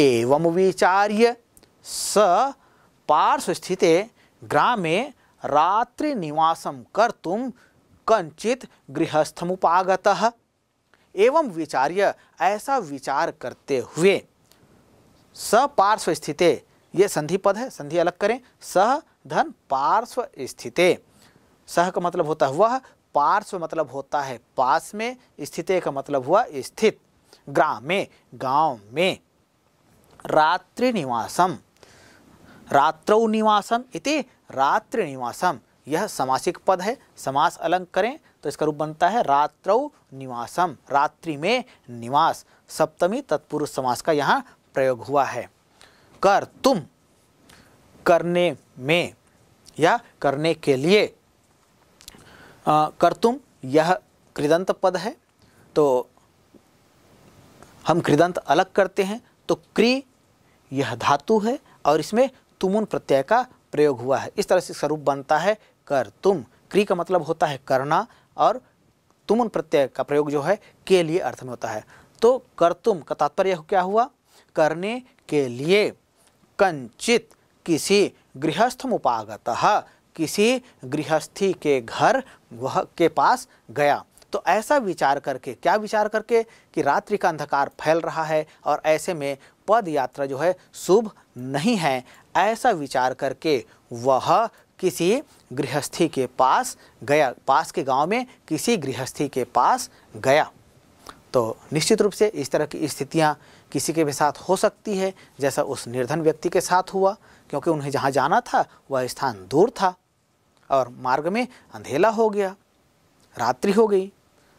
एवं विचार्य स पार्श्वस्थिते ग्रामे रात्रिनिवासं कर्त कंचित गृहस्थमुपागत एवं विचार्य ऐसा विचार करते हुए स पार्श्व स्थिते ये संधि पद है संधि अलग करें सह धन पार्श्व स्थिते सह का मतलब होता है वह पार्श्व मतलब होता है पास में स्थिते का मतलब हुआ स्थित ग्राम में गांव में निवासम रात्रौ निवासम इति निवासम यह समासिक पद है समास अलंक करें तो इसका रूप बनता है रात्रौ निवासम रात्रि में निवास सप्तमी तत्पुरुष समास का यहाँ प्रयोग हुआ है कर तुम करने में या करने के लिए आ, कर तुम यह कृदंत पद है तो हम कृदंत अलग करते हैं तो क्री यह धातु है और इसमें तुमुन प्रत्यय का प्रयोग हुआ है इस तरह से स्वरूप बनता है कर तुम क्री का मतलब होता है करना और तुमुन प्रत्यय का प्रयोग जो है के लिए अर्थ में होता है तो कर तुम का तात्पर्य क्या हुआ करने के लिए कंचित किसी गृहस्थम उपागत किसी गृहस्थी के घर वह के पास गया तो ऐसा विचार करके क्या विचार करके कि रात्रि का अंधकार फैल रहा है और ऐसे में पद यात्रा जो है शुभ नहीं है ऐसा विचार करके वह किसी गृहस्थी के पास गया पास के गांव में किसी गृहस्थी के पास गया तो निश्चित रूप से इस तरह की स्थितियां किसी के भी साथ हो सकती है जैसा उस निर्धन व्यक्ति के साथ हुआ क्योंकि उन्हें जहां जाना था वह स्थान दूर था और मार्ग में अंधेला हो गया रात्रि हो गई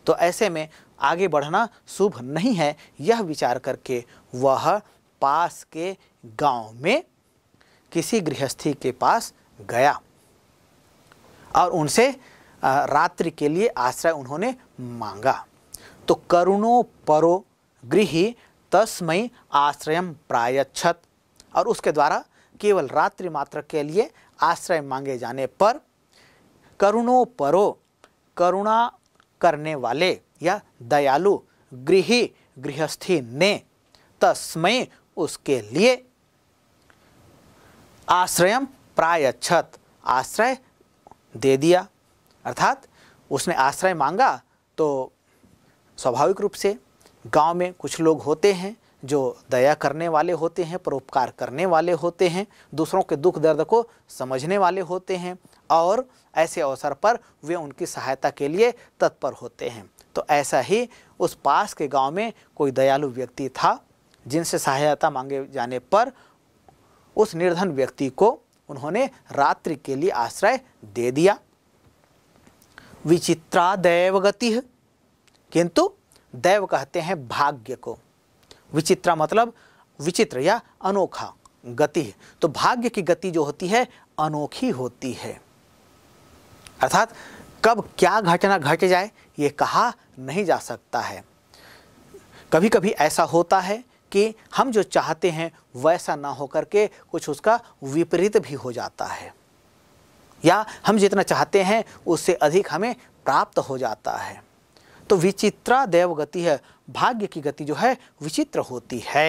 तो ऐसे में आगे बढ़ना शुभ नहीं है यह विचार करके वह पास के गांव में किसी गृहस्थी के पास गया और उनसे रात्रि के लिए आश्रय उन्होंने मांगा तो करुणो परो गृह तस्मय आश्रय प्रायच्छत और उसके द्वारा केवल रात्रि मात्र के लिए आश्रय मांगे जाने पर करुणो परो करुणा करने वाले या दयालु गृह गृहस्थी ने तस्मय उसके लिए आश्रयम छत आश्रय दे दिया अर्थात उसने आश्रय मांगा तो स्वाभाविक रूप से गांव में कुछ लोग होते हैं जो दया करने वाले होते हैं परोपकार करने वाले होते हैं दूसरों के दुख दर्द को समझने वाले होते हैं और ऐसे अवसर पर वे उनकी सहायता के लिए तत्पर होते हैं तो ऐसा ही उस पास के गांव में कोई दयालु व्यक्ति था जिनसे सहायता मांगे जाने पर उस निर्धन व्यक्ति को उन्होंने रात्रि के लिए आश्रय दे दिया विचित्रा दैव गति किंतु दैव कहते हैं भाग्य को विचित्रा मतलब विचित्र या अनोखा गति तो भाग्य की गति जो होती है अनोखी होती है अर्थात कब क्या घटना घट जाए ये कहा नहीं जा सकता है कभी कभी ऐसा होता है कि हम जो चाहते हैं वैसा ना हो करके कुछ उसका विपरीत भी हो जाता है या हम जितना चाहते हैं उससे अधिक हमें प्राप्त हो जाता है तो विचित्रा देव गति है भाग्य की गति जो है विचित्र होती है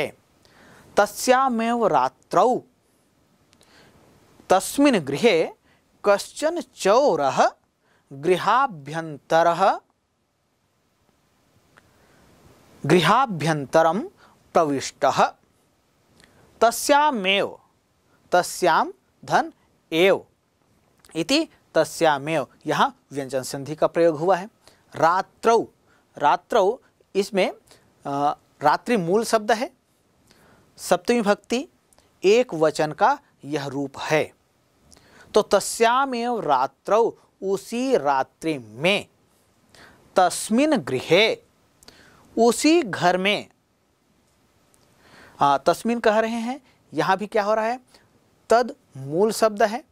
तस्यामेव रात्रौ तस्मिन् गृहे कश्चन चोर गृहाभ्यंतर गृहाभ्यंतरम प्रविष्ट तस्यामेव तस्याम धन एव इति तस्यामेव यहाँ व्यंजन संधि का प्रयोग हुआ है रात्रौ रात्रौ इसमें रात्रि मूल शब्द है सप्तमी भक्ति एक वचन का यह रूप है तो तस्यामेव रात्रौ उसी रात्रि में तस्मिन गृहे उसी घर में तस्मिन कह रहे हैं यहाँ भी क्या हो रहा है तद मूल शब्द है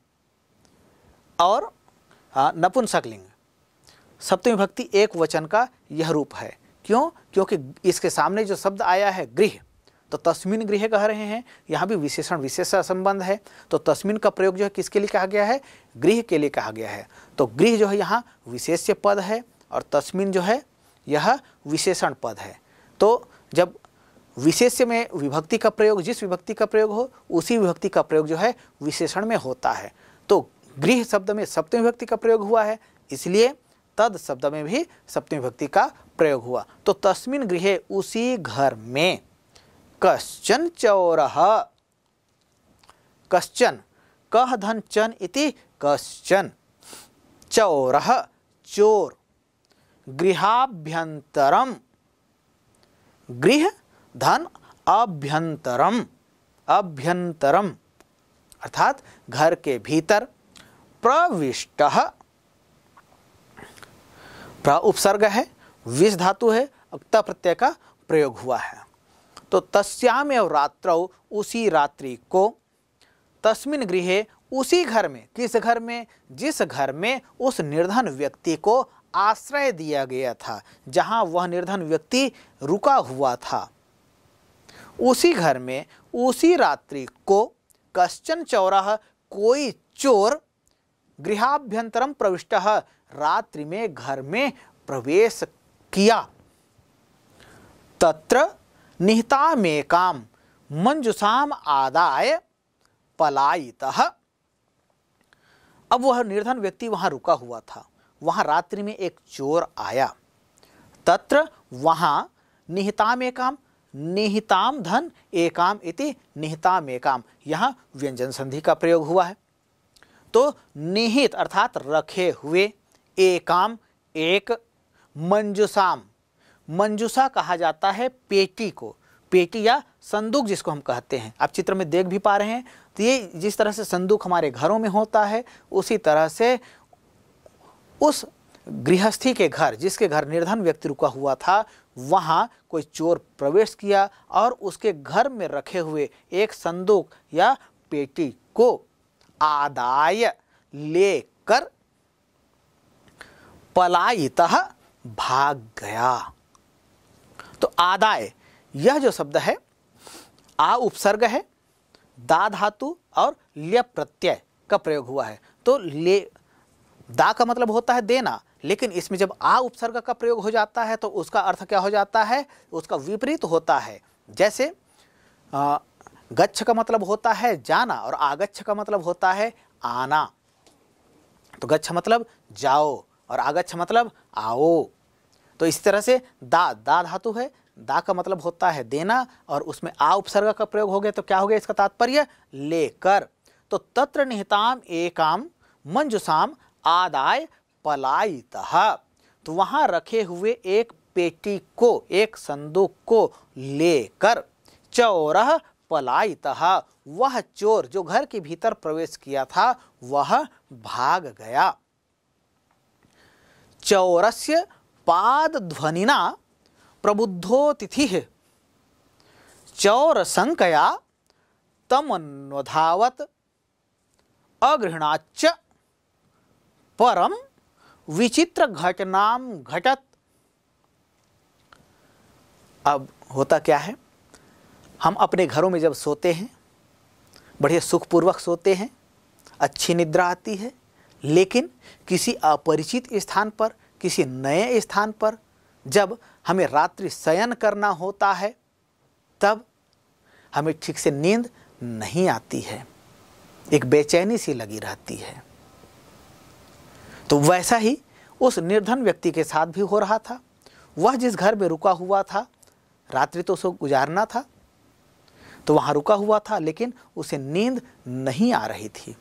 और नपुंसकलिंग सप्तमी भक्ति एक वचन का यह रूप है क्यों क्योंकि इसके सामने जो शब्द आया है गृह तो तस्मिन गृह कह रहे हैं यहाँ भी विशेषण विशेष संबंध है तो तस्मिन का प्रयोग जो है किसके लिए कहा गया है गृह के लिए कहा गया है तो गृह जो है यहाँ विशेष्य पद है और तस्मिन जो है यह विशेषण पद है तो जब विशेष्य में विभक्ति का प्रयोग जिस विभक्ति का प्रयोग हो उसी विभक्ति का प्रयोग जो है विशेषण में होता है तो गृह शब्द में सप्तम विभक्ति का प्रयोग हुआ है इसलिए तद शब्द में भी सप्तम विभक्ति का प्रयोग हुआ तो तस्मिन गृह उसी घर में कश्चन चौर कश्चन कह धन चन इति कश्चन चौर चोर गृहाभ्यंतरम गृह धन अभ्यंतरम अभ्यंतरम अर्थात घर के भीतर प्रविष्ट प्र उपसर्ग है विष धातु है अक्त प्रत्यय का प्रयोग हुआ है तो तस्याम एवं रात्रौ उसी रात्रि को तस्मिन गृह उसी घर में किस घर में जिस घर में उस निर्धन व्यक्ति को आश्रय दिया गया था जहां वह निर्धन व्यक्ति रुका हुआ था उसी घर में उसी रात्रि को कश्चन चौराह कोई चोर गृहाभ्यंतरम प्रविष्ट रात्रि में घर में प्रवेश किया तत्र काम मंजुषाम आदाय पलायित अब वह निर्धन व्यक्ति वहाँ रुका हुआ था वहाँ रात्रि में एक चोर आया तत्र वहाँ काम निहिताम धन एकाम इति निहिताम एकाम यहाँ व्यंजन संधि का प्रयोग हुआ है तो निहित अर्थात रखे हुए एकाम एक मंजुसाम मंजुसा कहा जाता है पेटी को पेटी या संदूक जिसको हम कहते हैं आप चित्र में देख भी पा रहे हैं तो ये जिस तरह से संदूक हमारे घरों में होता है उसी तरह से उस गृहस्थी के घर जिसके घर निर्धन व्यक्ति रुका हुआ था वहाँ कोई चोर प्रवेश किया और उसके घर में रखे हुए एक संदूक या पेटी को आदाय लेकर पलायित भाग गया तो आदाय यह जो शब्द है आ उपसर्ग है दा धातु और ल्य प्रत्यय का प्रयोग हुआ है तो ले दा का मतलब होता है देना लेकिन इसमें जब आ उपसर्ग का प्रयोग हो जाता है तो उसका अर्थ क्या हो जाता है उसका विपरीत होता है जैसे गच्छ का मतलब होता है जाना और आगच्छ का मतलब होता है आना तो गच्छ मतलब जाओ और आगच्छ मतलब आओ तो इस तरह से दा दा धातु है दा का मतलब होता है देना और उसमें आ उपसर्ग का प्रयोग हो गया तो क्या हो गया इसका तात्पर्य लेकर तो तत्र निहिताम एकाम मंजुसाम आदाय पलायित तो वहाँ रखे हुए एक पेटी को एक संदूक को लेकर चौरह पलायित वह चोर जो घर के भीतर प्रवेश किया था वह भाग गया चौरस्य पाद ध्वनिना प्रबुद्धोतिथि चौर संकया तमन्वधावत अगृणाच परम विचित्र घटनाम घटत अब होता क्या है हम अपने घरों में जब सोते हैं बढ़िया सुखपूर्वक सोते हैं अच्छी निद्रा आती है लेकिन किसी अपरिचित स्थान पर किसी नए स्थान पर जब हमें रात्रि शयन करना होता है तब हमें ठीक से नींद नहीं आती है एक बेचैनी सी लगी रहती है तो वैसा ही उस निर्धन व्यक्ति के साथ भी हो रहा था वह जिस घर में रुका हुआ था रात्रि तो उसे गुजारना था तो वहाँ रुका हुआ था लेकिन उसे नींद नहीं आ रही थी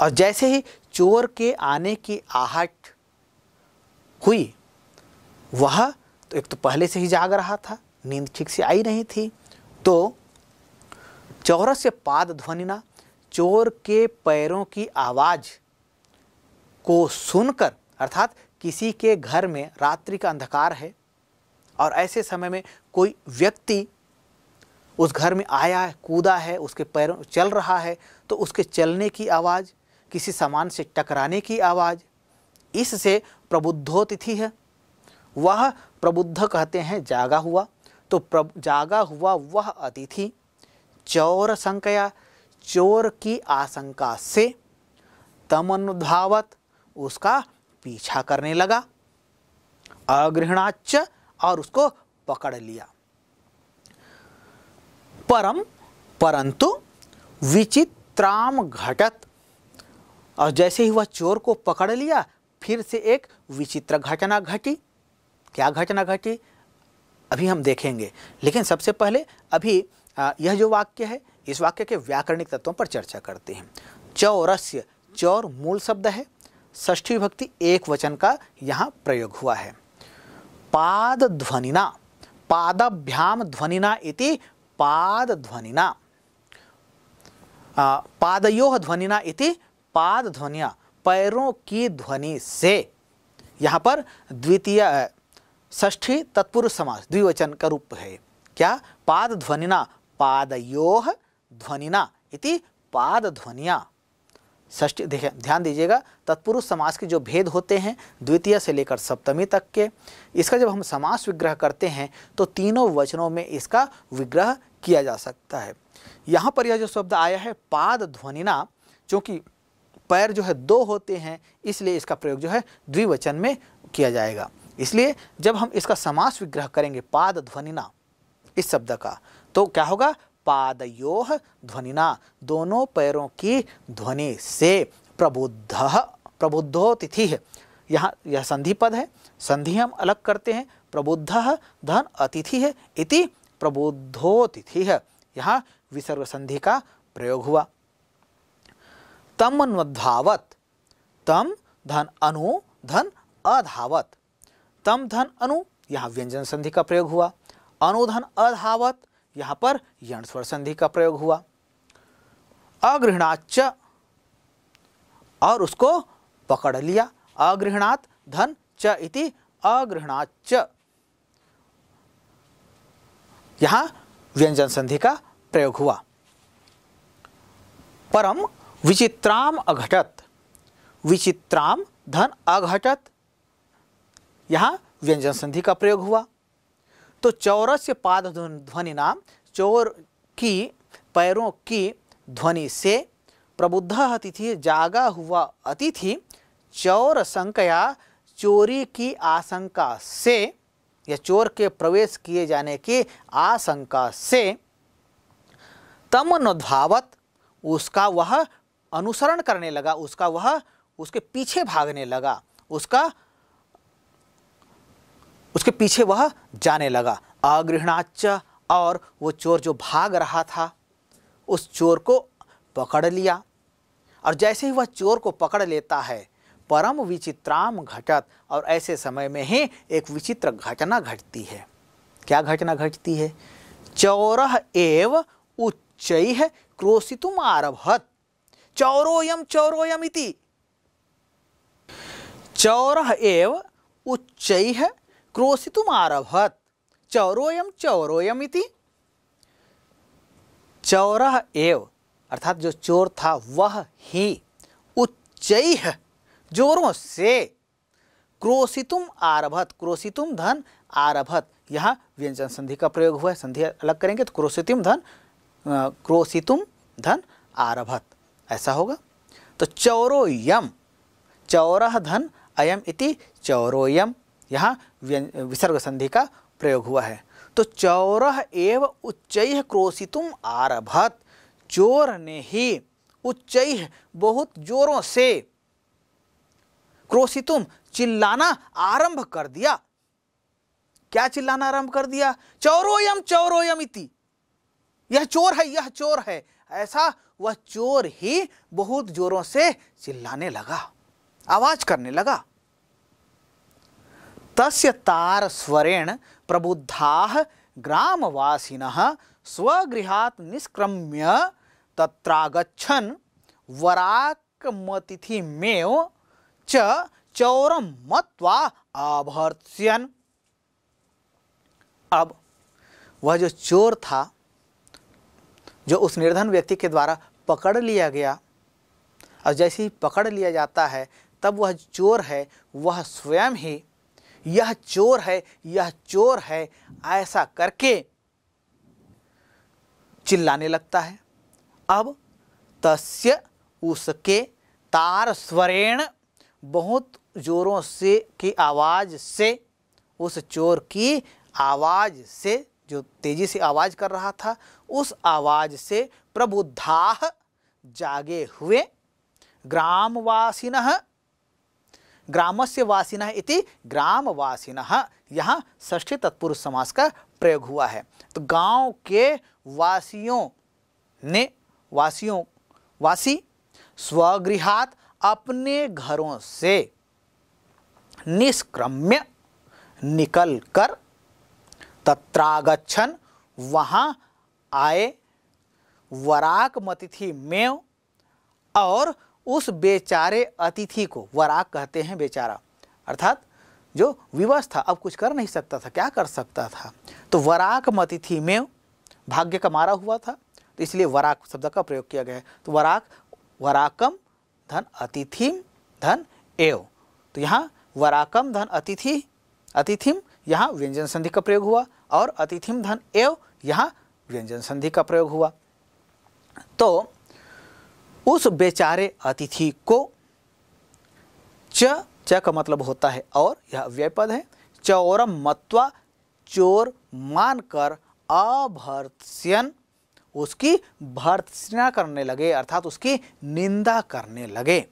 और जैसे ही चोर के आने की आहट हुई वह तो एक तो पहले से ही जाग रहा था नींद ठीक से आई नहीं थी तो चौरस से पाद ध्वनिना चोर के पैरों की आवाज़ को सुनकर अर्थात किसी के घर में रात्रि का अंधकार है और ऐसे समय में कोई व्यक्ति उस घर में आया है कूदा है उसके पैरों चल रहा है तो उसके चलने की आवाज़ किसी सामान से टकराने की आवाज़ इससे प्रबुद्धोतिथि है वह प्रबुद्ध कहते हैं जागा हुआ तो प्र जागा हुआ वह अतिथि चोर संकया चोर की आशंका से तमनुधावत उसका पीछा करने लगा अगृहणाच और उसको पकड़ लिया परम परंतु विचित्राम घटत और जैसे ही वह चोर को पकड़ लिया फिर से एक विचित्र घटना घटी क्या घटना घटी अभी हम देखेंगे लेकिन सबसे पहले अभी यह जो वाक्य है इस वाक्य के व्याकरणिक तत्वों पर चर्चा करते हैं चौरस्य चौर मूल शब्द है ष्ठी भक्ति एक वचन का यहाँ प्रयोग हुआ है पाद ध्वनिना पादभ्याम ध्वनिना इति पाद ध्वनिना पादयो ध्वनिना इति पाद ध्वनिया पैरों की ध्वनि से यहाँ पर द्वितीय ष्ठी तत्पुरुष समास द्विवचन का रूप है क्या पाद ध्वनिना पादयो ध्वनिना इति पाद ध्वनिया ष्टी देखिए ध्यान दीजिएगा तत्पुरुष समास के जो भेद होते हैं द्वितीय से लेकर सप्तमी तक के इसका जब हम समास विग्रह करते हैं तो तीनों वचनों में इसका विग्रह किया जा सकता है यहाँ पर यह जो शब्द आया है पाद ध्वनिना चूँकि पैर जो है दो होते हैं इसलिए इसका प्रयोग जो है द्विवचन में किया जाएगा इसलिए जब हम इसका समास विग्रह करेंगे पाद ध्वनिना इस शब्द का तो क्या होगा पादयोह ध्वनिना दोनों पैरों की ध्वनि से प्रबुद्ध प्रबुद्धो तिथि यहाँ यह संधि पद है संधि हम अलग करते हैं प्रबुद्ध धन अतिथि है इति प्रबुद्धोतिथि है यहाँ विसर्ग संधि का प्रयोग हुआ तम अनुधावत तम धन अनु धन अधावत तम धन अनु यहाँ व्यंजन संधि का प्रयोग हुआ अनुधन अधावत यहां पर यण स्वर संधि का प्रयोग हुआ अगृहणाच और उसको पकड़ लिया अगृहणात धन च इति अगृहणाच यहां व्यंजन संधि का प्रयोग हुआ परम विचित्राम अघटत विचित्राम धन अघटत यहां व्यंजन संधि का प्रयोग हुआ तो चौरस पाद ध्वनि नाम चोर की पैरों की ध्वनि से प्रबुद्ध अतिथि जागा हुआ अतिथि चौर संकया चोरी की आशंका से या चोर के प्रवेश किए जाने की आशंका से तम नधावत उसका वह अनुसरण करने लगा उसका वह उसके पीछे भागने लगा उसका उसके पीछे वह जाने लगा अगृहणाच और वो चोर जो भाग रहा था उस चोर को पकड़ लिया और जैसे ही वह चोर को पकड़ लेता है परम विचित्राम घटत और ऐसे समय में ही एक विचित्र घटना घटती है क्या घटना घटती है चौर एव उच्च क्रोशितुम आरभत चौरोयम चौरोयम इति चौर एव उच्च क्रोशित चौरोयम चौरोयम इति चौरह एव अर्थात जो चोर था वह ही उच्च जोरों से क्रोशितुम आरभत क्रोशितुम धन आरभत यहाँ व्यंजन संधि का प्रयोग हुआ है संधि अलग करेंगे तो क्रोशितुम धन क्रोशितुम धन आरभत ऐसा होगा तो चौरो यम चौरह धन अयम इति चौरोयम यहाँ विसर्ग संधि का प्रयोग हुआ है तो चौरह एव उच्च क्रोशितुम आरभत चोर ने ही उच्च बहुत जोरों से क्रोशितुम चिल्लाना आरंभ कर दिया क्या चिल्लाना आरंभ कर दिया चौरोयम चौरोयम इति यह चोर है यह चोर है ऐसा वह चोर ही बहुत जोरों से चिल्लाने लगा आवाज करने लगा तस्य स्वरेण प्रबुद्धा ग्रामवासीन स्वगृहा निष्क्रम्य तत्रागच्छन् वराकमतिथिमेव च चौरं मत्वा आभर्त्स्यन् अब वह जो चोर था जो उस निर्धन व्यक्ति के द्वारा पकड़ लिया गया और जैसे ही पकड़ लिया जाता है तब वह चोर है वह स्वयं ही यह चोर है यह चोर है ऐसा करके चिल्लाने लगता है अब तस्य उसके तार स्वरेण बहुत जोरों से की आवाज़ से उस चोर की आवाज़ से जो तेजी से आवाज़ कर रहा था उस आवाज़ से प्रबुद्धाह जागे हुए ग्रामवासिन ग्रामस्य वासिन इति ग्रामवासिन यहाँ षष्ठी तत्पुरुष समास का प्रयोग हुआ है तो गांव के वासियों ने वासियों वासी स्वगृहात अपने घरों से निष्क्रम्य निकल कर तत्रागछन वहाँ आए वराक मतिथि में और उस बेचारे अतिथि को वराक कहते हैं बेचारा अर्थात जो विवश था अब कुछ कर नहीं सकता था क्या कर सकता था तो वराक अतिथि में भाग्य का मारा हुआ था तो इसलिए वराक शब्द का प्रयोग किया गया है तो वराक वराकम धन अतिथिम धन एव तो यहाँ वराकम धन अतिथि अतिथिम यहाँ व्यंजन संधि का प्रयोग हुआ और अतिथिम धन एव यहाँ व्यंजन संधि का प्रयोग हुआ तो उस बेचारे अतिथि को च च का मतलब होता है और यह व्यय पद है चौरम मत्वा चोर मानकर अभर्त्स्यन उसकी भर्त्सना करने लगे अर्थात उसकी निंदा करने लगे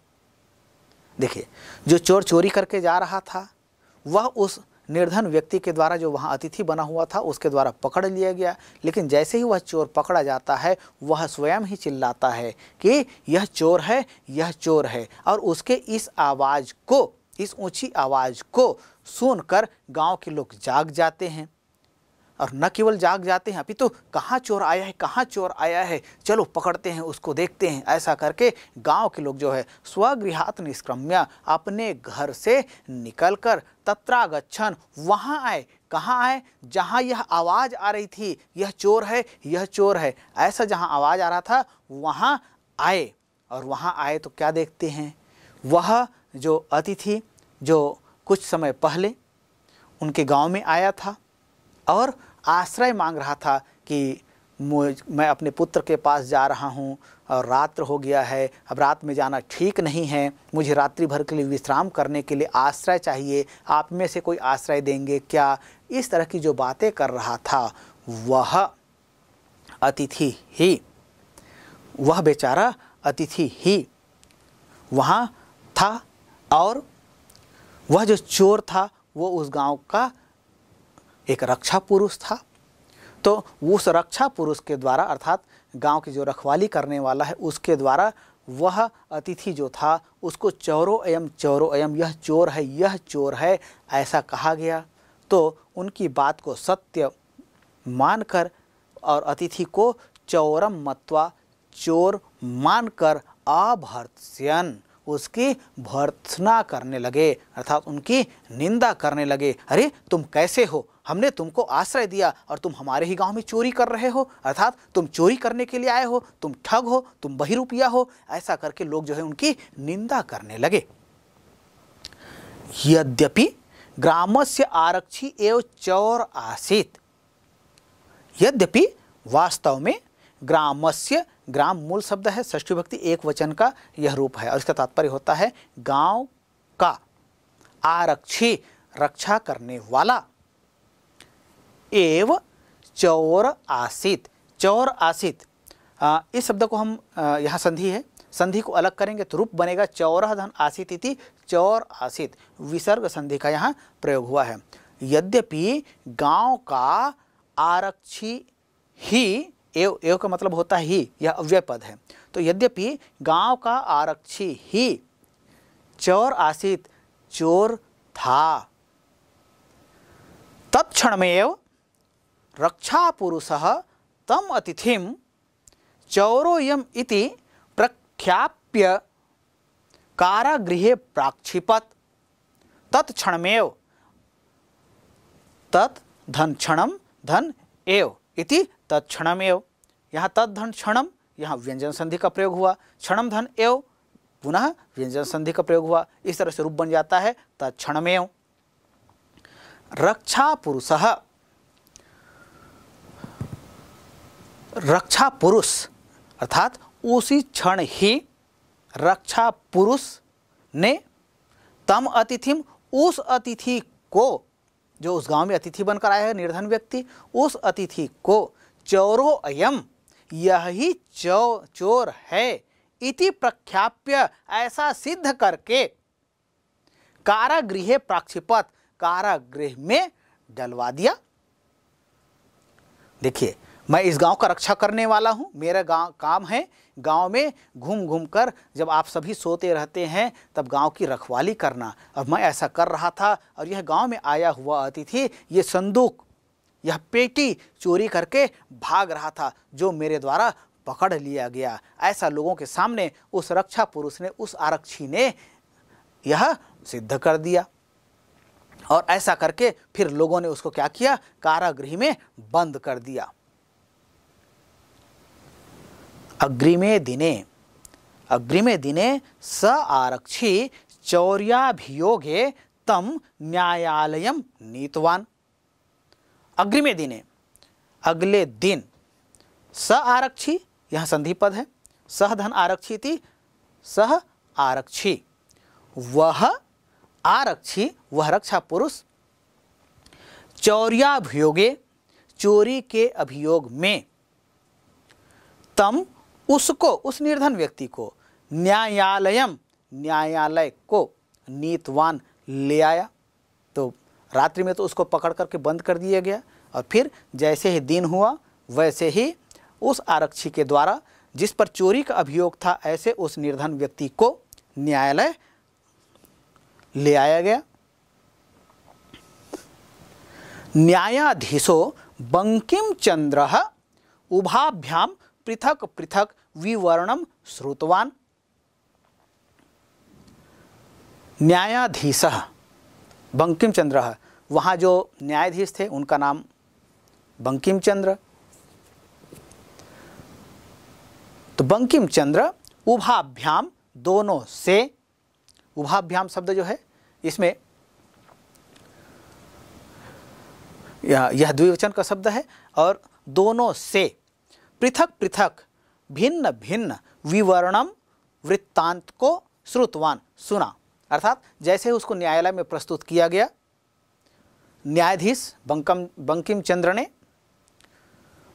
देखिए जो चोर चोरी करके जा रहा था वह उस निर्धन व्यक्ति के द्वारा जो वहाँ अतिथि बना हुआ था उसके द्वारा पकड़ लिया गया लेकिन जैसे ही वह चोर पकड़ा जाता है वह स्वयं ही चिल्लाता है कि यह चोर है यह चोर है और उसके इस आवाज़ को इस ऊंची आवाज़ को सुनकर गांव के लोग जाग जाते हैं और न केवल जाग जाते हैं अभी तो कहाँ चोर आया है कहाँ चोर आया है चलो पकड़ते हैं उसको देखते हैं ऐसा करके गांव के लोग जो है स्वगृहात निष्क्रम्य अपने घर से निकलकर तत्रागच्छन वहाँ आए कहाँ आए जहाँ यह आवाज़ आ रही थी यह चोर है यह चोर है ऐसा जहाँ आवाज़ आ रहा था वहाँ आए और वहाँ आए तो क्या देखते हैं वह जो अतिथि जो कुछ समय पहले उनके गांव में आया था और आश्रय मांग रहा था कि मैं अपने पुत्र के पास जा रहा हूँ और रात्र हो गया है अब रात में जाना ठीक नहीं है मुझे रात्रि भर के लिए विश्राम करने के लिए आश्रय चाहिए आप में से कोई आश्रय देंगे क्या इस तरह की जो बातें कर रहा था वह अतिथि ही वह बेचारा अतिथि ही वहाँ था और वह जो चोर था वो उस गांव का एक रक्षा पुरुष था तो उस रक्षा पुरुष के द्वारा अर्थात गांव की जो रखवाली करने वाला है उसके द्वारा वह अतिथि जो था उसको चोरो एयम चोरो एयम यह चोर है यह चोर है ऐसा कहा गया तो उनकी बात को सत्य मानकर और अतिथि को चौरम मत्वा चोर मानकर आभर्त्स्यन उसकी भर्त्सना करने लगे अर्थात उनकी निंदा करने लगे अरे तुम कैसे हो हमने तुमको आश्रय दिया और तुम हमारे ही गांव में चोरी कर रहे हो अर्थात तुम चोरी करने के लिए आए हो तुम ठग हो तुम बहिरूपिया हो ऐसा करके लोग जो है उनकी निंदा करने लगे यद्यपि ग्राम से आरक्षी एवं चौर आसित यद्यपि वास्तव में ग्रामस्य ग्राम मूल शब्द है ष्ठी भक्ति एक वचन का यह रूप है और इसका तात्पर्य होता है गांव का आरक्षी रक्षा करने वाला एव चौर आसित चौर आसित आ, इस शब्द को हम यहाँ संधि है संधि को अलग करेंगे तो रूप बनेगा चौरह धन आसित इति चौर आसित विसर्ग संधि का यहाँ प्रयोग हुआ है यद्यपि गांव का आरक्षी ही एव एव का मतलब होता ही यह अव्यय पद है तो यद्यपि गांव का आरक्षी ही चौर आसित चोर था तत्क्षण में एवं पुरुष तम अतिथि चौरोयम इति प्रख्याप्य कारागृह प्राक्षिपत तत्क्षणमेव तत् धन क्षण धन एव इति तत्क्षणमेव यहाँ धन क्षण यहाँ व्यंजन संधि का प्रयोग हुआ क्षण धन एव पुनः व्यंजन संधि का प्रयोग हुआ इस तरह से रूप बन जाता है तत्मेव रक्षा पुरुषः रक्षा पुरुष अर्थात उसी क्षण ही रक्षा पुरुष ने तम अतिथिम उस अतिथि को जो उस गांव में अतिथि बनकर आया है निर्धन व्यक्ति उस अतिथि को चोरो अयम यही चो चोर है इति प्रख्याप्य ऐसा सिद्ध करके कारागृह प्राक्षिपत कारागृह में डलवा दिया देखिए मैं इस गांव का रक्षा करने वाला हूं मेरा गांव काम है गांव में घूम घूम कर जब आप सभी सोते रहते हैं तब गांव की रखवाली करना अब मैं ऐसा कर रहा था और यह गांव में आया हुआ अतिथि ये संदूक यह पेटी चोरी करके भाग रहा था जो मेरे द्वारा पकड़ लिया गया ऐसा लोगों के सामने उस रक्षा पुरुष ने उस आरक्षी ने यह सिद्ध कर दिया और ऐसा करके फिर लोगों ने उसको क्या किया कारागृह में बंद कर दिया अग्रिमे दिने अग्रिमे दिने स आरक्षी चौर्याभियोगे तम न्यायालय नीतवान अग्रिमे दिने अगले दिन स आरक्षी यह संधि पद है सह धन आरक्षी थी सह आरक्षी वह आरक्षी वह रक्षा पुरुष चौर्याभियोगे चोरी के अभियोग में तम उसको उस निर्धन व्यक्ति को न्यायालयम न्यायालय को नीतवान ले आया तो रात्रि में तो उसको पकड़ करके बंद कर दिया गया और फिर जैसे ही दिन हुआ वैसे ही उस आरक्षी के द्वारा जिस पर चोरी का अभियोग था ऐसे उस निर्धन व्यक्ति को न्यायालय ले आया गया न्यायाधीशो बंकिम चंद्र उभाभ्याम पृथक पृथक विवरण श्रुतवा न्यायाधीश बंकिम चंद्र वहाँ जो न्यायाधीश थे उनका नाम बंकिम चंद्र तो बंकिम चंद्र उभाभ्याम दोनों से उभाभ्याम शब्द जो है इसमें यह द्विवचन का शब्द है और दोनों से पृथक पृथक भिन्न भिन्न विवरणम वृत्तांत को श्रुतवान सुना अर्थात जैसे उसको न्यायालय में प्रस्तुत किया गया न्यायाधीश बंकम बंकिम चंद्र ने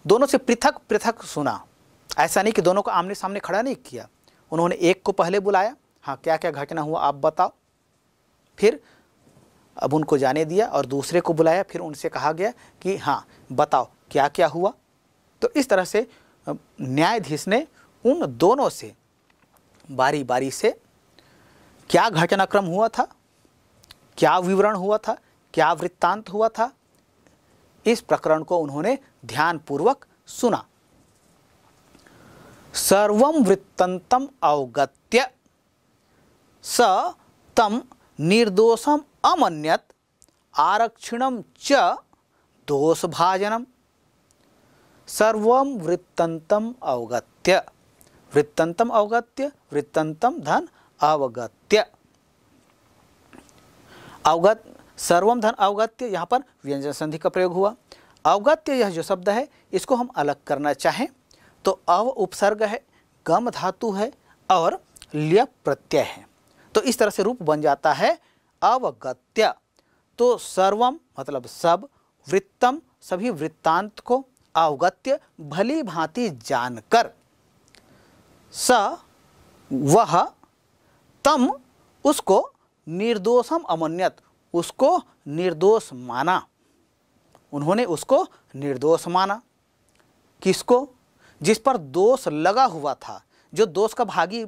दोनों से पृथक पृथक सुना ऐसा नहीं कि दोनों को आमने सामने खड़ा नहीं किया उन्होंने एक को पहले बुलाया हाँ क्या क्या घटना हुआ आप बताओ फिर अब उनको जाने दिया और दूसरे को बुलाया फिर उनसे कहा गया कि हाँ बताओ क्या क्या हुआ तो इस तरह से न्यायाधीश ने उन दोनों से बारी बारी से क्या घटनाक्रम हुआ था क्या विवरण हुआ था क्या वृत्तांत हुआ था इस प्रकरण को उन्होंने ध्यानपूर्वक सुना सर्व वृत्तम अवगत्य स तम निर्दोषम अमन्यत आरक्षण च दोषभाजनम सर्व वृत्तंतम अवगत्य वृत्तंतम अवगत्य वृत्तंतम धन अवगत्य अवगत सर्वम धन अवगत्य यहाँ पर व्यंजन संधि का प्रयोग हुआ अवगत्य यह जो शब्द है इसको हम अलग करना चाहें तो अव उपसर्ग है गम धातु है और ल्य प्रत्यय है तो इस तरह से रूप बन जाता है अवगत्य तो सर्वम मतलब सब वृत्तम सभी वृत्तांत को अवगत्य भली भांति जानकर स वह तम उसको निर्दोषम अमन्यत उसको निर्दोष माना उन्होंने उसको निर्दोष माना किसको जिस पर दोष लगा हुआ था जो दोष का भागी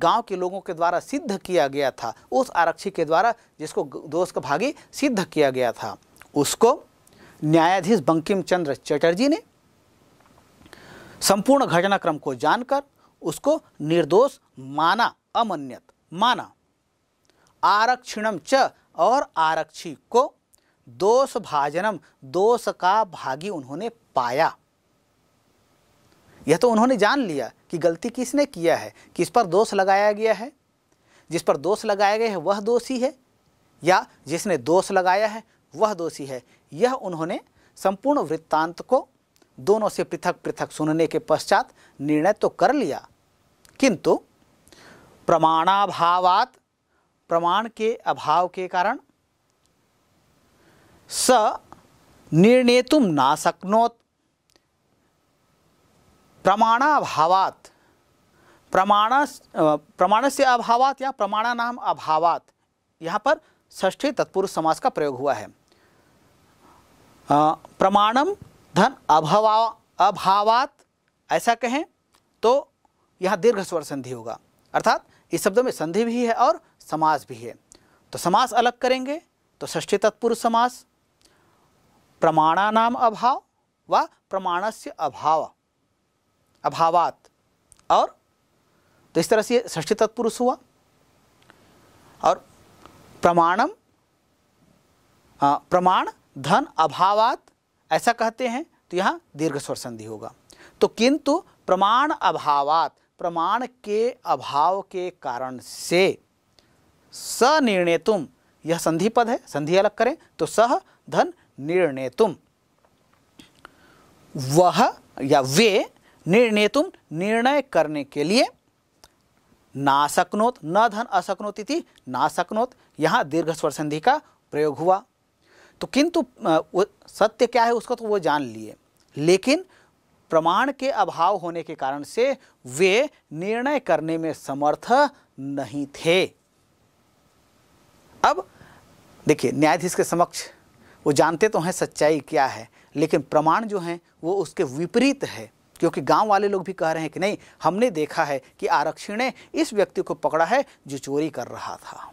गांव के लोगों के द्वारा सिद्ध किया गया था उस आरक्षी के द्वारा जिसको दोष का भागी सिद्ध किया गया था उसको न्यायाधीश बंकिम चंद्र चटर्जी ने संपूर्ण घटनाक्रम को जानकर उसको निर्दोष माना अमन्यत माना आरक्षणम च और आरक्षी को दोष भाजनम दोष का भागी उन्होंने पाया यह तो उन्होंने जान लिया कि गलती किसने किया है किस पर दोष लगाया गया है जिस पर दोष लगाया गया है वह दोषी है या जिसने दोष लगाया है वह दोषी है यह उन्होंने संपूर्ण वृत्तांत को दोनों से पृथक पृथक सुनने के पश्चात निर्णय तो कर लिया किंतु प्रमाणाभावात प्रमाण के अभाव के कारण स निर्णेतुम ना शक्नोत प्रमाणाभावात प्रमाण प्रमाण से अभावात या प्रमाणा नाम अभावात यहाँ पर ष्ठी तत्पुरुष समास का प्रयोग हुआ है प्रमाणम धन अभावा अभावात ऐसा कहें तो यहाँ दीर्घ स्वर संधि होगा अर्थात इस शब्द में संधि भी है और समास भी है तो समास अलग करेंगे तो ष्ठी तत्पुरुष समास प्रमाणा नाम अभाव व प्रमाणस्य अभाव अभावात और तो इस तरह से ष्ठी तत्पुरुष हुआ और प्रमाणम प्रमाण धन अभावात ऐसा कहते हैं तो यहाँ दीर्घ स्वर संधि होगा तो किंतु प्रमाण अभावात प्रमाण के अभाव के कारण से स निर्णेतुम यह संधि पद है संधि अलग करें तो सह धन निर्णेतुम वह या वे निर्णेतुम निर्णय करने के लिए ना सकनोत न धन असकनोत इति ना सकनोत यहाँ दीर्घ स्वर संधि का प्रयोग हुआ तो किंतु सत्य क्या है उसको तो वो जान लिए लेकिन प्रमाण के अभाव होने के कारण से वे निर्णय करने में समर्थ नहीं थे अब देखिए न्यायाधीश के समक्ष वो जानते तो हैं सच्चाई क्या है लेकिन प्रमाण जो हैं वो उसके विपरीत है क्योंकि गांव वाले लोग भी कह रहे हैं कि नहीं हमने देखा है कि आरक्षी ने इस व्यक्ति को पकड़ा है जो चोरी कर रहा था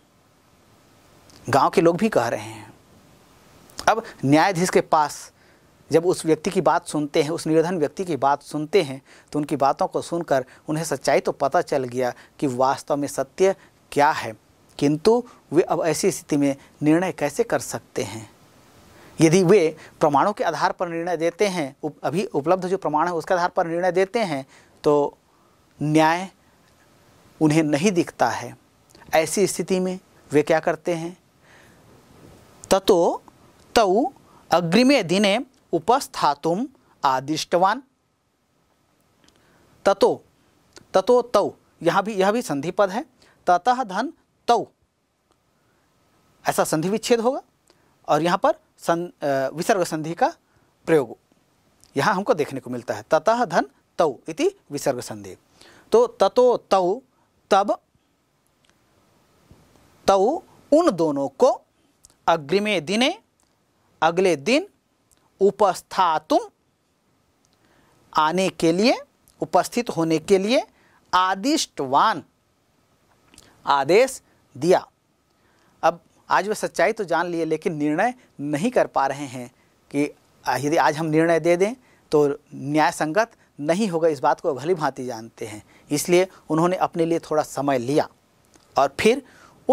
गांव के लोग भी कह रहे हैं अब न्यायाधीश के पास जब उस व्यक्ति की बात सुनते हैं उस निर्धन व्यक्ति की बात सुनते हैं तो उनकी बातों को सुनकर उन्हें सच्चाई तो पता चल गया कि वास्तव में सत्य क्या है किंतु वे अब ऐसी स्थिति में निर्णय कैसे कर सकते हैं यदि वे प्रमाणों के आधार पर निर्णय देते हैं उप, अभी उपलब्ध जो प्रमाण है उसके आधार पर निर्णय देते हैं तो न्याय उन्हें नहीं दिखता है ऐसी स्थिति में वे क्या करते हैं ततो तौ अग्रिमे दिने उपस्थातुम् आदिष्टवान् ततो ततो तौ यहाँ भी यह भी संधि पद है ततः धन तौ ऐसा संधि विच्छेद होगा और यहाँ पर सं, विसर्ग संधि का प्रयोग यहाँ हमको देखने को मिलता है ततः धन तौ इति विसर्ग संधि तो ततो तौ तब तौ उन दोनों को अग्रिमे दिने अगले दिन उपस्थातुम आने के लिए उपस्थित होने के लिए आदिष्टवान आदेश दिया अब आज वे सच्चाई तो जान लिए लेकिन निर्णय नहीं कर पा रहे हैं कि यदि आज हम निर्णय दे दें तो न्याय संगत नहीं होगा इस बात को भली भांति जानते हैं इसलिए उन्होंने अपने लिए थोड़ा समय लिया और फिर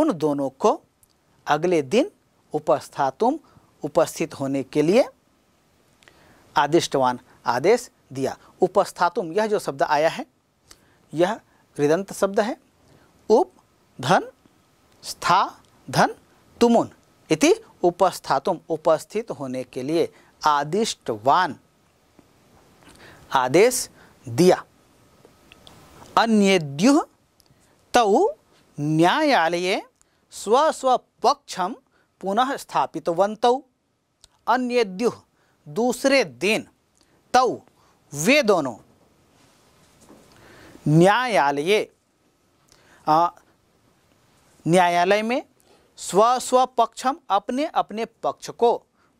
उन दोनों को अगले दिन उपस्थातुम उपस्थित होने के लिए आदिष्टवान आदेश दिया उपस्थातुम यह जो शब्द आया है यह हृदंत शब्द है उप धन स्था धन तुमुन इति उपस्थातुम उपस्थित होने के लिए आदिष्टवान आदेश दिया अन्यद्युह तौ न्यायालय स्वस्वपक्षम पुनः स्थापितवंतौ अन्य द्युह दूसरे दिन तव वे दोनों न्यायालय न्यायालय में स्व स्व पक्षम अपने अपने पक्ष को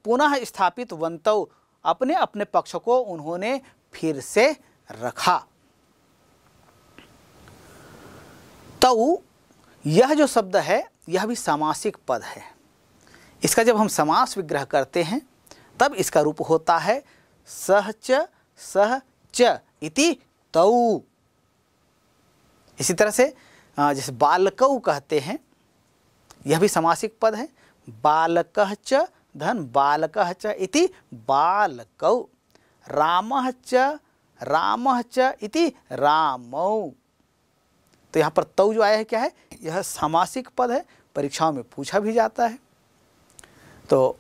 पुनः स्थापित वंतव अपने अपने पक्ष को उन्होंने फिर से रखा तऊ यह जो शब्द है यह भी सामासिक पद है इसका जब हम समास विग्रह करते हैं तब इसका रूप होता है सहच सह च इति तऊ इसी तरह से जैसे बालकौ कहते हैं यह भी समासिक पद है बालक च धन बालक च इति बालकौ राम च राम च इति रामौ तो यहाँ पर तौ जो आया है क्या है यह समासिक पद है परीक्षाओं में पूछा भी जाता है तो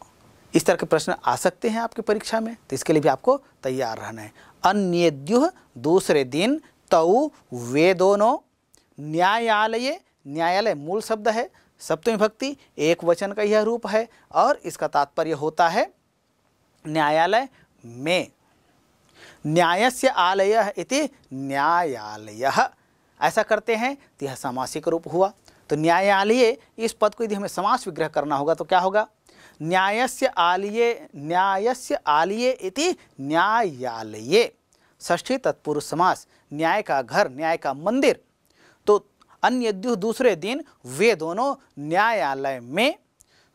इस तरह के प्रश्न आ सकते हैं आपकी परीक्षा में तो इसके लिए भी आपको तैयार रहना है अन्यद्युह दूसरे दिन तऊ वे दोनों न्यायालय न्यायालय मूल शब्द है सप्तमी भक्ति एक वचन का यह रूप है और इसका तात्पर्य होता है न्यायालय में न्यायस्य आलय इति न्यायालय ऐसा करते हैं तो यह समासिक रूप हुआ तो न्यायालय इस पद को यदि हमें समास विग्रह करना होगा तो क्या होगा न्यायस्य आलिये न्यायस्य आलिये इति न्यायालय ष्ठी तत्पुरुष समास न्याय का घर न्याय का मंदिर तो अन्य दूसरे दिन वे दोनों न्यायालय में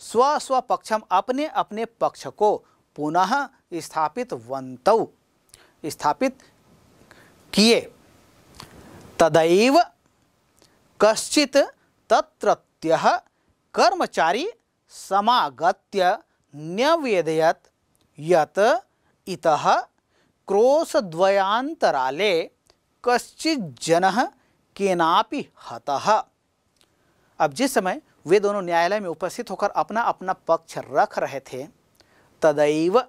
स्व स्व पक्षम अपने अपने पक्ष को पुनः स्थापित वंतव स्थापित किए तदैव कश्चित तत्रत्यः कर्मचारी समागत्य न्यवेदयत यत इतः क्रोशद्वयांतराले कश्चिजन केनापि हतः अब जिस समय वे दोनों न्यायालय में उपस्थित होकर अपना अपना पक्ष रख रहे थे तदैव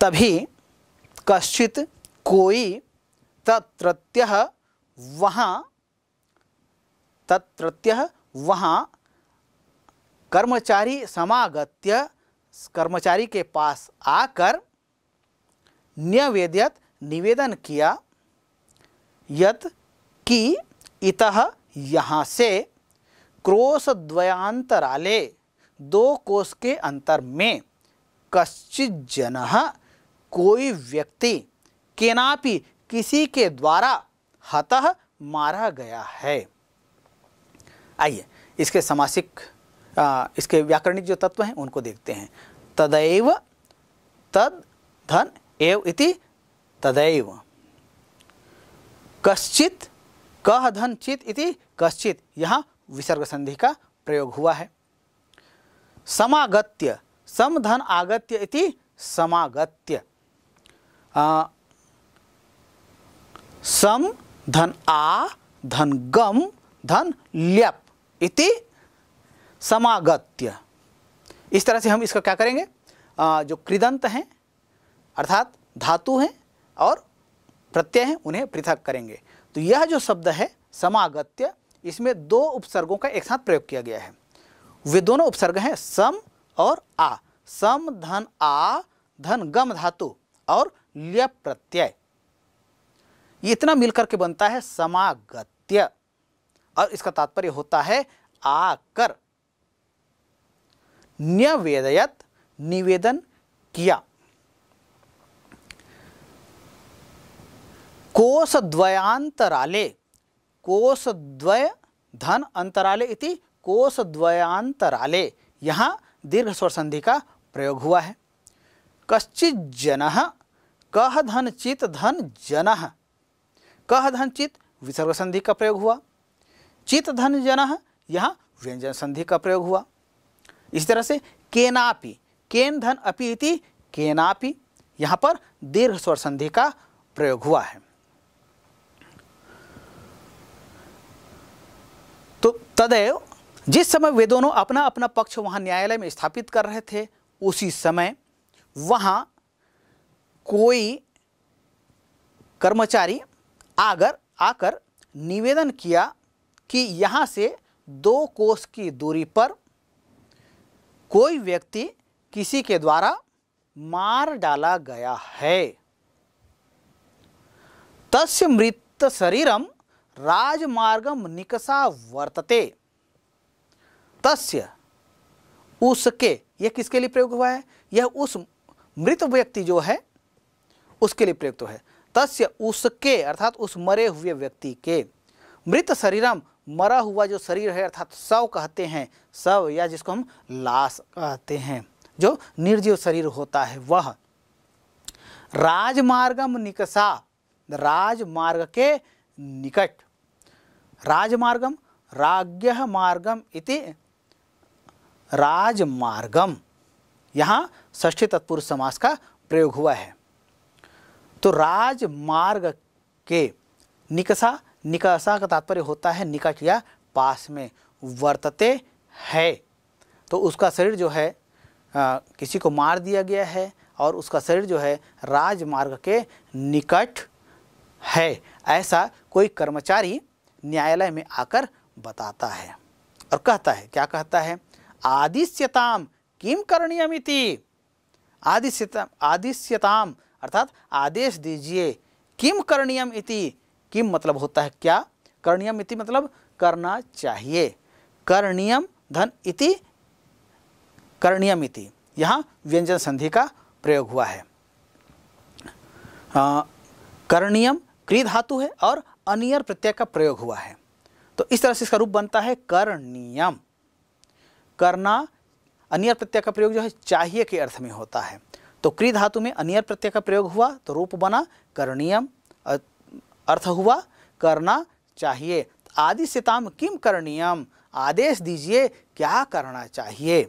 तभी कश्चित कोई तत्रत्यह वहाँ तत्रत्यह वहाँ कर्मचारी समागत्य कर्मचारी के पास आकर न्यवेद्यत निवेदन किया यत कि इत यहाँ से क्रोश द्वयांतराले दो कोष के अंतर में कश्चित जन कोई व्यक्ति केनापि किसी के द्वारा हतः मारा गया है आइए इसके समासिक आ, इसके व्याकरणिक जो तत्व हैं उनको देखते हैं तदैव तद धन एव इति तदैव कश्चित कह धन चित इति कश्चित यहाँ विसर्ग संधि का प्रयोग हुआ है समागत्य धन आगत्य इति समागत्य आ, सम धन आ धन गम धन ल्यप इति समागत्य इस तरह से हम इसका क्या करेंगे आ, जो कृदंत हैं अर्थात धातु हैं और प्रत्यय हैं उन्हें पृथक करेंगे तो यह जो शब्द है समागत्य इसमें दो उपसर्गों का एक साथ प्रयोग किया गया है वे दोनों उपसर्ग हैं सम और आ सम धन आ धन गम धातु और ल्य प्रत्यय ये इतना मिलकर के बनता है समागत्य और इसका तात्पर्य होता है आकर न्यवेदयत निवेदन किया कोष द्वयांतराले कोष द्वय धन अंतराले इति कोष द्वयांतराले यहाँ दीर्घ स्वर संधि का प्रयोग हुआ है कश्चित जन कह धन चित धन जन कह धन चित विसर्ग संधि का प्रयोग हुआ चित धन जन यहाँ व्यंजन संधि का प्रयोग हुआ इसी तरह से केनापि केन धन अपि इति केनापि यहाँ पर दीर्घ स्वर संधि का प्रयोग हुआ है तो तदेव जिस समय वे दोनों अपना अपना पक्ष वहाँ न्यायालय में स्थापित कर रहे थे उसी समय वहाँ कोई कर्मचारी आगर आकर निवेदन किया कि यहाँ से दो कोस की दूरी पर कोई व्यक्ति किसी के द्वारा मार डाला गया है तस्य मृत शरीरम राजमार्गम निकसा वर्तते तस्य उसके यह किसके लिए प्रयोग हुआ है यह उस मृत व्यक्ति जो है उसके लिए प्रयुक्त है तस्य उसके अर्थात उस मरे हुए व्यक्ति के मृत शरीरम मरा हुआ जो शरीर है अर्थात शव कहते हैं शव या जिसको हम लाश कहते हैं जो निर्जीव शरीर होता है वह राजमार्गम निकसा राजमार्ग के निकट राजमार्गम राज्य मार्गम इति राजमार्गम यहाँ ष्ठी तत्पुरुष समास का प्रयोग हुआ है तो राजमार्ग के निकसा निकासा का तात्पर्य होता है निका या पास में वर्तते है तो उसका शरीर जो है आ, किसी को मार दिया गया है और उसका शरीर जो है राजमार्ग के निकट है ऐसा कोई कर्मचारी न्यायालय में आकर बताता है और कहता है क्या कहता है आदिश्यताम किम करणीयमिति आदिश्यता आदिश्यताम अर्थात आदेश दीजिए किम करणीयम इति किम मतलब होता है क्या करणियम इति मतलब करना चाहिए करणियम धन इति करणियम इति यहाँ व्यंजन संधि का प्रयोग हुआ है करणियम क्री धातु है और अनियर प्रत्यय का प्रयोग हुआ है तो इस तरह से इसका रूप बनता है करणियम करना अनियर प्रत्यय का प्रयोग जो है चाहिए के अर्थ में होता है तो क्री धातु में अनियर प्रत्यय का प्रयोग हुआ तो रूप बना करणियम अर्थ हुआ करना चाहिए आदि सिताम किम करणीयम आदेश दीजिए क्या करना चाहिए